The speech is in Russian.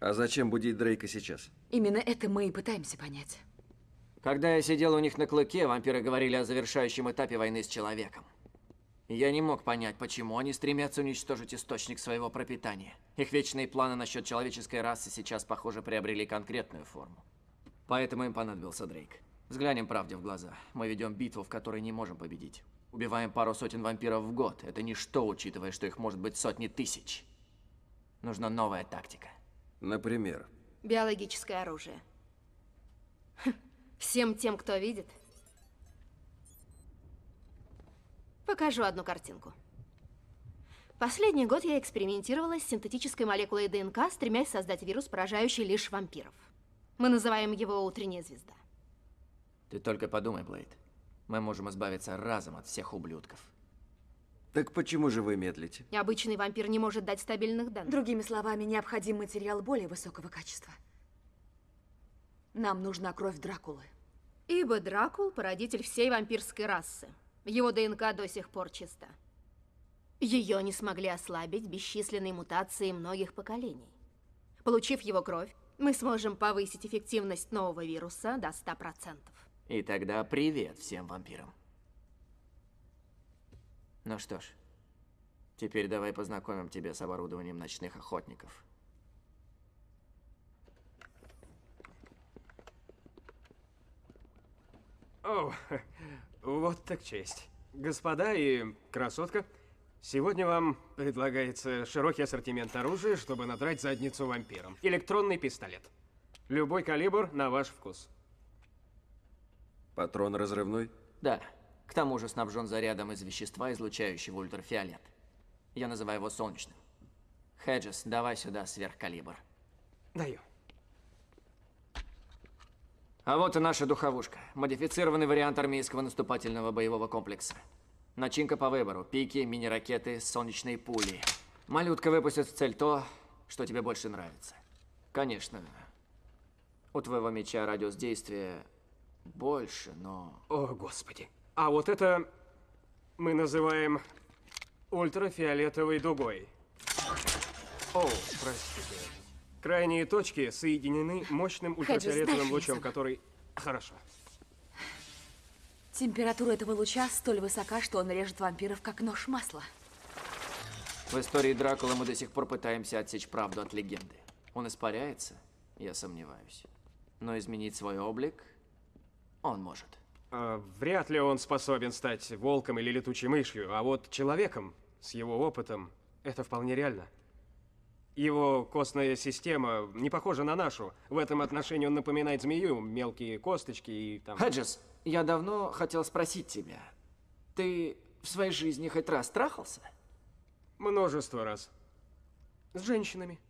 А зачем будить Дрейка сейчас? Именно это мы и пытаемся понять. Когда я сидел у них на клыке, вампиры говорили о завершающем этапе войны с человеком. Я не мог понять, почему они стремятся уничтожить источник своего пропитания. Их вечные планы насчет человеческой расы сейчас, похоже, приобрели конкретную форму. Поэтому им понадобился Дрейк. Взглянем правде в глаза. Мы ведем битву, в которой не можем победить. Убиваем пару сотен вампиров в год. Это ничто, учитывая, что их может быть сотни тысяч. Нужна новая тактика. Например? Биологическое оружие. Хм, всем тем, кто видит. Покажу одну картинку. Последний год я экспериментировала с синтетической молекулой ДНК, стремясь создать вирус, поражающий лишь вампиров. Мы называем его «Утренняя звезда». Ты только подумай, Блейд. Мы можем избавиться разом от всех ублюдков. Так почему же вы медлите? Обычный вампир не может дать стабильных данных. Другими словами, необходим материал более высокого качества. Нам нужна кровь Дракулы. Ибо Дракул – породитель всей вампирской расы. Его ДНК до сих пор чиста. Ее не смогли ослабить бесчисленные мутации многих поколений. Получив его кровь, мы сможем повысить эффективность нового вируса до 100%. И тогда привет всем вампирам. Ну что ж, теперь давай познакомим тебя с оборудованием ночных охотников. О, вот так честь. Господа и красотка, сегодня вам предлагается широкий ассортимент оружия, чтобы надрать задницу вампирам. Электронный пистолет. Любой калибр на ваш вкус. Патрон разрывной? Да. К тому же снабжен зарядом из вещества, излучающего ультрафиолет. Я называю его солнечным. Хеджес, давай сюда сверхкалибр. Даю. А вот и наша духовушка. Модифицированный вариант армейского наступательного боевого комплекса. Начинка по выбору. Пики, мини-ракеты, солнечные пули. Малютка выпустит в цель то, что тебе больше нравится. Конечно, у твоего меча радиус действия больше, но... О, Господи. А вот это мы называем ультрафиолетовой дугой. О, простите. Крайние точки соединены мощным ультрафиолетовым лучом, который... Хорошо. Температура этого луча столь высока, что он режет вампиров, как нож масла. В истории Дракула мы до сих пор пытаемся отсечь правду от легенды. Он испаряется, я сомневаюсь. Но изменить свой облик он может. А, вряд ли он способен стать волком или летучей мышью, а вот человеком с его опытом это вполне реально. Его костная система не похожа на нашу. В этом отношении он напоминает змею, мелкие косточки и там... Хеджес, я давно хотел спросить тебя. Ты в своей жизни хоть раз трахался? Множество раз. С женщинами.